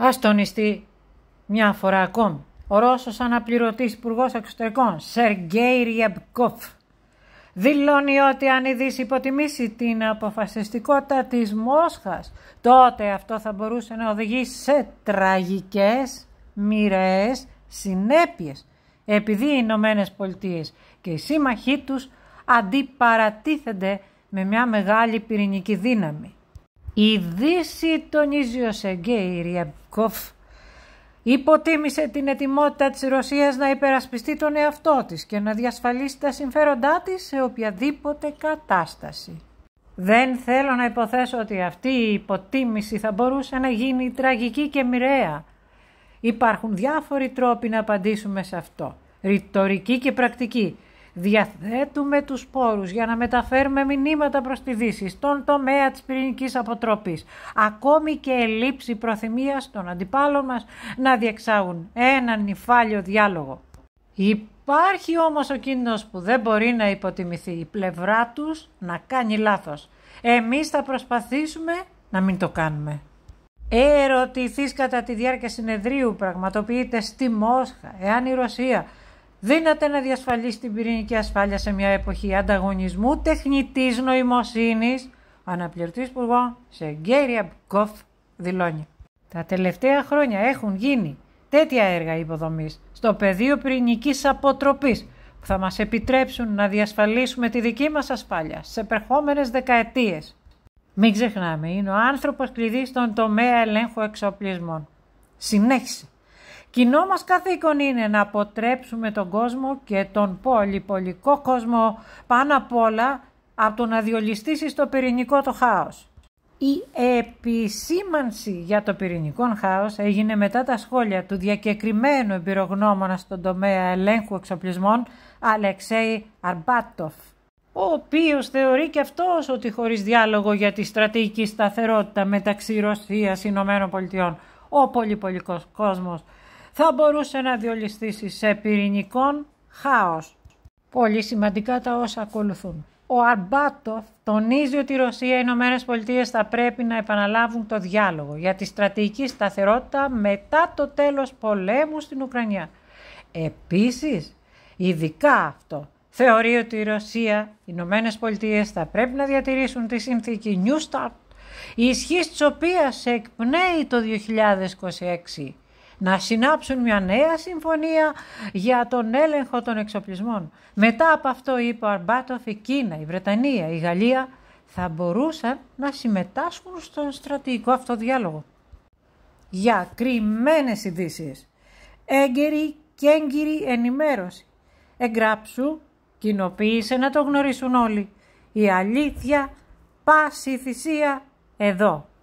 Ας τονιστεί μια φορά ακόμη. Ο Ρώσος αναπληρωτής υπουργός εξωτερικών, Σεργέη Ριαμπκόφ, δηλώνει ότι αν η Δύση υποτιμήσει την αποφασιστικότητα της Μόσχας, τότε αυτό θα μπορούσε να οδηγήσει σε τραγικές, μοιραίες συνέπειες, επειδή οι Ηνωμένε Πολιτείες και οι σύμμαχοί τους αντιπαρατίθενται με μια μεγάλη πυρηνική δύναμη. Η Δύση, τονίζει ο Σεγγέη υποτίμησε την ετοιμότητα της Ρωσίας να υπερασπιστεί τον εαυτό της και να διασφαλίσει τα συμφέροντά της σε οποιαδήποτε κατάσταση. Δεν θέλω να υποθέσω ότι αυτή η υποτίμηση θα μπορούσε να γίνει τραγική και μοιραία. Υπάρχουν διάφοροι τρόποι να απαντήσουμε σε αυτό. Ρητορική και πρακτική. Διαθέτουμε τους πόρους για να μεταφέρουμε μηνύματα προς τη Δύση στον τομέα της πυρηνικής αποτροπής. Ακόμη και ελλείψη προθυμίας των αντιπάλων μας να διεξάγουν έναν νυφάλιο διάλογο. Υπάρχει όμως ο κίνδυνος που δεν μπορεί να υποτιμηθεί η πλευρά τους να κάνει λάθος. Εμείς θα προσπαθήσουμε να μην το κάνουμε. Ερωτηθείς κατά τη διάρκεια συνεδρίου πραγματοποιείται στη Μόσχα, εάν η Ρωσία δύναται να διασφαλίσει την πυρηνική ασφάλεια σε μια εποχή ανταγωνισμού τεχνητής νοημοσύνης, αναπληρωτής σε Σεργέη Αμπκοφ δηλώνει. Τα τελευταία χρόνια έχουν γίνει τέτοια έργα υποδομής στο πεδίο πυρηνικής αποτροπής που θα μας επιτρέψουν να διασφαλίσουμε τη δική μας ασφάλεια σε περχόμενες δεκαετίες. Μην ξεχνάμε, είναι ο άνθρωπος κλειδί στον τομέα ελέγχου εξοπλισμών. Συνέχισε. Κοινό μας καθήκον είναι να αποτρέψουμε τον κόσμο και τον πολυπολικό κόσμο πάνω απ' όλα από το να διολυστήσει στο πυρηνικό το χάος. Η επισήμανση για το πυρηνικό χάος έγινε μετά τα σχόλια του διακεκριμένου εμπειρογνώμονα στον τομέα ελέγχου εξοπλισμών Αλεξέη Αρμπάτοφ, ο οποίος θεωρεί και αυτός ότι χωρίς διάλογο για τη στρατηγική σταθερότητα μεταξύ Ρωσίας και ΗΠΑ, ο πολυπολικός κόσμος θα μπορούσε να διολυστήσει σε πυρηνικό χάος. Πολύ σημαντικά τα όσα ακολουθούν. Ο Αρμπάτοφ τονίζει ότι η Ρωσία και οι Ηνωμένες Πολιτείες θα πρέπει να επαναλάβουν το διάλογο για τη στρατηγική σταθερότητα μετά το τέλος πολέμου στην Ουκρανία. Επίσης, ειδικά αυτό, θεωρεί ότι η Ρωσία, οι Ηνωμένες Πολιτείες θα πρέπει να διατηρήσουν τη συνθήκη New Start, η ισχύ της οποίας εκπνέει το 2026 να συνάψουν μια νέα συμφωνία για τον έλεγχο των εξοπλισμών. Μετά από αυτό, είπε ο Αρμπάτοφ, η Κίνα, η Βρετανία, η Γαλλία θα μπορούσαν να συμμετάσχουν στον στρατηγικό αυτό διάλογο. Για κρυμμένες ειδήσεις. έγκαιρη και έγκυρη ενημέρωση. Εγγράψου, κοινοποίησε να το γνωρίσουν όλοι. Η αλήθεια, πάση θυσία, εδώ.